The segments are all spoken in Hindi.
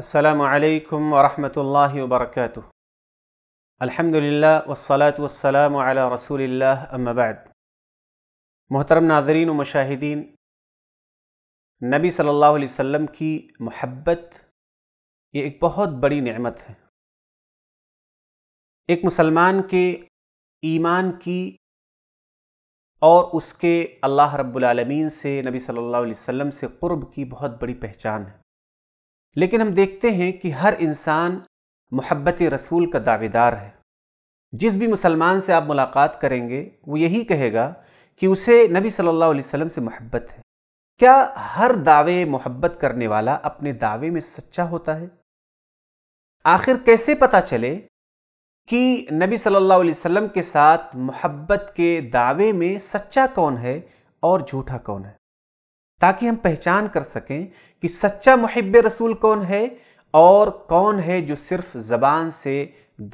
असलकम वरहमल वर्क अलहमदिल्ला वसलात वसलाम रसूल अम्माबाद मोहतरम नाजरीन व मुशाहिदीन नबी सल्लल्लाहु अलैहि वसल्लम की मोहब्बत ये एक बहुत बड़ी नेमत है एक मुसलमान के ईमान की और उसके अल्लाह रब्बुल रबालमीन से नबी सल्लल्लाहु अलैहि वसल्लम से क़ुर्ब की बहुत बड़ी पहचान है लेकिन हम देखते हैं कि हर इंसान मोहब्बत रसूल का दावेदार है जिस भी मुसलमान से आप मुलाकात करेंगे वो यही कहेगा कि उसे नबी सल्लल्लाहु अलैहि वसल्लम से मोहब्बत है क्या हर दावे मोहब्बत करने वाला अपने दावे में सच्चा होता है आखिर कैसे पता चले कि नबी सल्लल्लाहु अलैहि वसल्लम के साथ मोहब्बत के दावे में सच्चा कौन है और झूठा कौन है ताकि हम पहचान कर सकें कि सच्चा महब रसूल कौन है और कौन है जो सिर्फ ज़बान से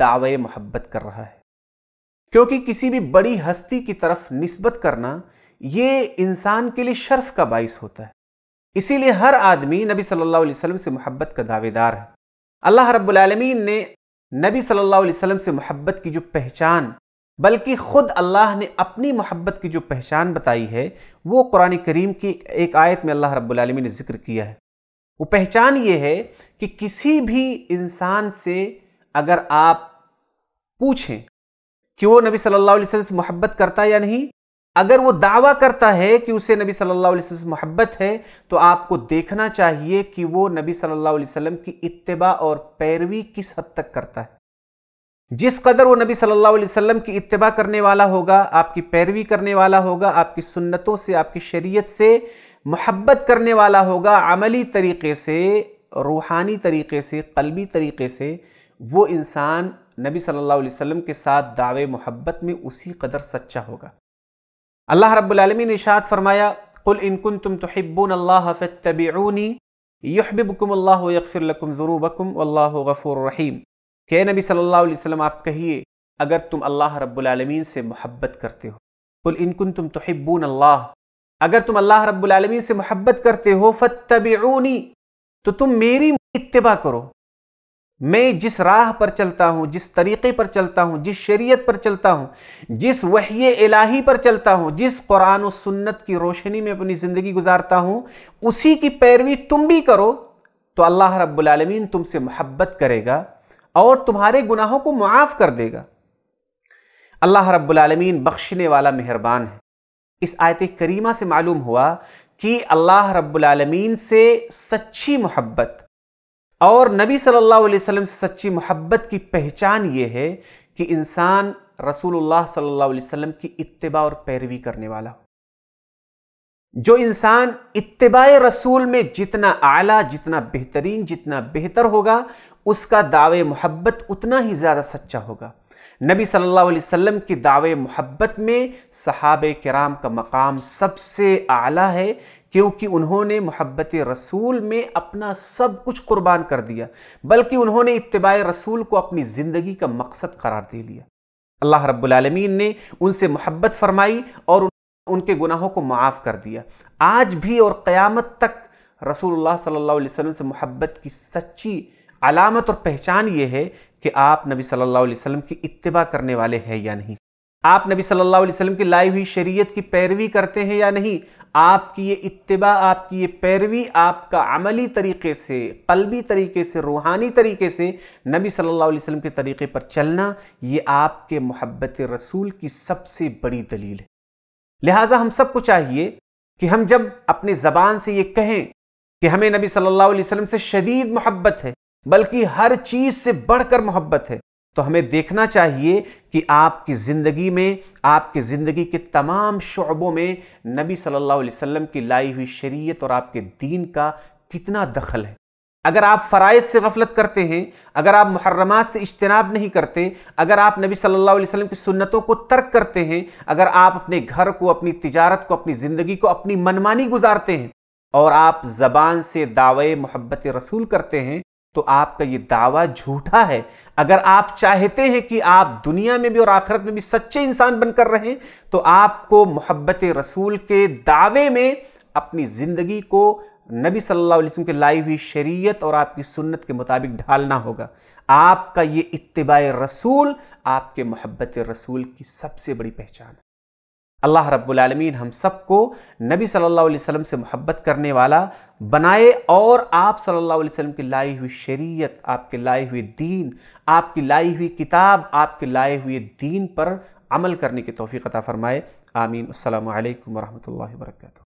दावे मोहब्बत कर रहा है क्योंकि किसी भी बड़ी हस्ती की तरफ नस्बत करना ये इंसान के लिए शर्फ का बायस होता है इसीलिए हर आदमी नबी सल्लल्लाहु अलैहि वसल्लम से मोहब्बत का दावेदार है अल्लाह रब्बुल रबालमीन ने नबी सल्लल्लाहु अलैहि वसल्लम से मोहब्बत की जो पहचान बल्कि ख़ुद अल्लाह ने अपनी मोहब्बत की जो पहचान बताई है वो कुरान करीम की एक आयत में अल्लाह रब्लम ने जिक्र किया है वो पहचान ये है कि किसी भी इंसान से अगर आप पूछें कि वो नबी सल्लल्लाहु अलैहि वसल्लम से मोहब्बत करता है या नहीं अगर वो दावा करता है कि उसे नबी सल्लल्लाहु अलैहि वसल्लम से मोहब्बत है तो आपको देखना चाहिए कि वो नबी सल्लल्लाहु अलैहि वसल्लम की इतबा और पैरवी किस हद तक करता है जिस कदर वो नबी सल्लल्लाहु अलैहि वसल्लम की इतबा करने वाला होगा आपकी पैरवी करने वाला होगा आपकी सुन्नतों से आपकी शरीयत से मोहब्बत करने वाला होगा अमली तरीके से रूहानी तरीके से कलबी तरीके से वो इंसान नबी सल्लल्लाहु अलैहि वसल्लम के साथ दावे मोहब्बत में उसी कदर सच्चा होगा अल्लाह रब्लम ने इशाद फरमाया कुल इनकुन तुम तोहिब्बन अल्लाह फ़तबीनी यहबिबकुम अल्लाह यकफ़िर लकुम ज़ुनूबकुम अल्लाह गफ़ूर रहीम के नबी सल्लल्लाहु अलैहि वसल्लम आप कहिए अगर तुम अल्लाह रब्बुलमीन से मोहब्बत करते हो कुल इनकुन तुम तोहिब्बून अल्लाह अगर तुम अल्लाह रब्बुलमीन से मोहब्बत करते हो फ़तबूनी तो तुम मेरी इत्तबा करो मैं जिस राह पर चलता हूँ जिस तरीक़े पर चलता हूँ जिस शरीयत पर चलता हूँ जिस वही इलाही पर चलता हूँ जिस कुरान और सुन्नत की रोशनी में अपनी ज़िंदगी गुजारता हूँ उसी की पैरवी तुम भी करो तो अल्लाह रब्बुलमीन तुमसे मोहब्बत करेगा और तुम्हारे गुनाहों को मुआफ़ कर देगा अल्लाह रब्बुलमीन बख्शने वाला मेहरबान है इस आयत करीमा से मालूम हुआ कि अल्लाह रब्बुलमीन से सच्ची मोहब्बत और नबी सल्लल्लाहु अलैहि वसल्लम से सच्ची मोहब्बत की पहचान ये है कि इंसान रसूलुल्लाह सल्लल्लाहु अलैहि वसल्लम की इत्तबा और पैरवी करने वाला हो जो इंसान इतबा रसूल में जितना आला जितना बेहतरीन जितना बेहतर होगा उसका दावे मोहब्बत उतना ही ज़्यादा सच्चा होगा नबी सल्लल्लाहु अलैहि वसल्लम की दावे मोहब्बत में सहाब कराम का मकाम सबसे आला है क्योंकि उन्होंने मोहब्बत रसूल में अपना सब कुछ कुर्बान कर दिया बल्कि उन्होंने इतबा रसूल को अपनी ज़िंदगी का मकसद करार दे लिया अल्लाह रब्बुल रबालमीन ने उनसे मोहब्बत फरमाई और उनके गुनाहों को माफ़ कर दिया आज भी और क़यामत तक रसूल सल्ला वसम से मोहब्बत की सच्ची अलामत और पहचान ये है कि आप नबी सल्ला वसम की इतबा करने वाले हैं या नहीं आप नबी सल्ला वसम की लाई हुई शरीय की पैरवी करते हैं या नहीं आपकी ये इतबा आपकी ये पैरवी आपका अमली तरीके से कलबी तरीके से रूहानी तरीके से नबी सल्ला वसम के तरीके पर चलना ये आपके मोहब्बत रसूल की सबसे बड़ी दलील है लिहाजा हम सबको चाहिए कि हम जब अपनी ज़बान से ये कहें कि हमें नबी सल्लल्लाहु अलैहि वसल्लम से शदीद मोहब्बत है बल्कि हर चीज़ से बढ़कर मोहब्बत है तो हमें देखना चाहिए कि आपकी ज़िंदगी में आपकी ज़िंदगी के तमाम शोबों में नबी सल्लल्लाहु अलैहि वसल्लम की लाई हुई शरीयत और आपके दीन का कितना दखल है अगर आप फ़राइज़ से गफलत करते हैं अगर आप मुहर्रमात से इज्तनाब नहीं करते अगर आप नबी सल्लल्लाहु अलैहि वसल्लम की सुन्नतों को तर्क करते हैं अगर आप अपने घर को अपनी तिजारत को अपनी ज़िंदगी को अपनी मनमानी गुजारते हैं और आप ज़बान से दावे मोहब्बत रसूल करते हैं तो आपका ये दावा झूठा है अगर आप चाहते हैं कि आप दुनिया में भी और आखिरत में भी सच्चे इंसान बनकर रहें तो आपको मोहब्बत रसूल के दावे में अपनी ज़िंदगी को नबी सल्लल्लाहु अलैहि वसल्लम के लाई हुई शरीयत और आपकी सुन्नत के मुताबिक ढालना होगा आपका ये इतबा रसूल आपके मोहब्बत रसूल की सबसे बड़ी पहचान है अल्लाह रब्बुलमीन हम सबको नबी सल्लल्लाहु अलैहि वसल्लम से मोहब्बत करने वाला बनाए और आप सल्लल्लाहु अलैहि वसल्लम की लाई हुई शरीयत आपके लाए हुए दीन आपकी लाई हुई किताब आपके लाए हुए दीन पर अमल करने की तोफ़ी अता फ़रमाए आमीन अल्लाम वरहमल वर्का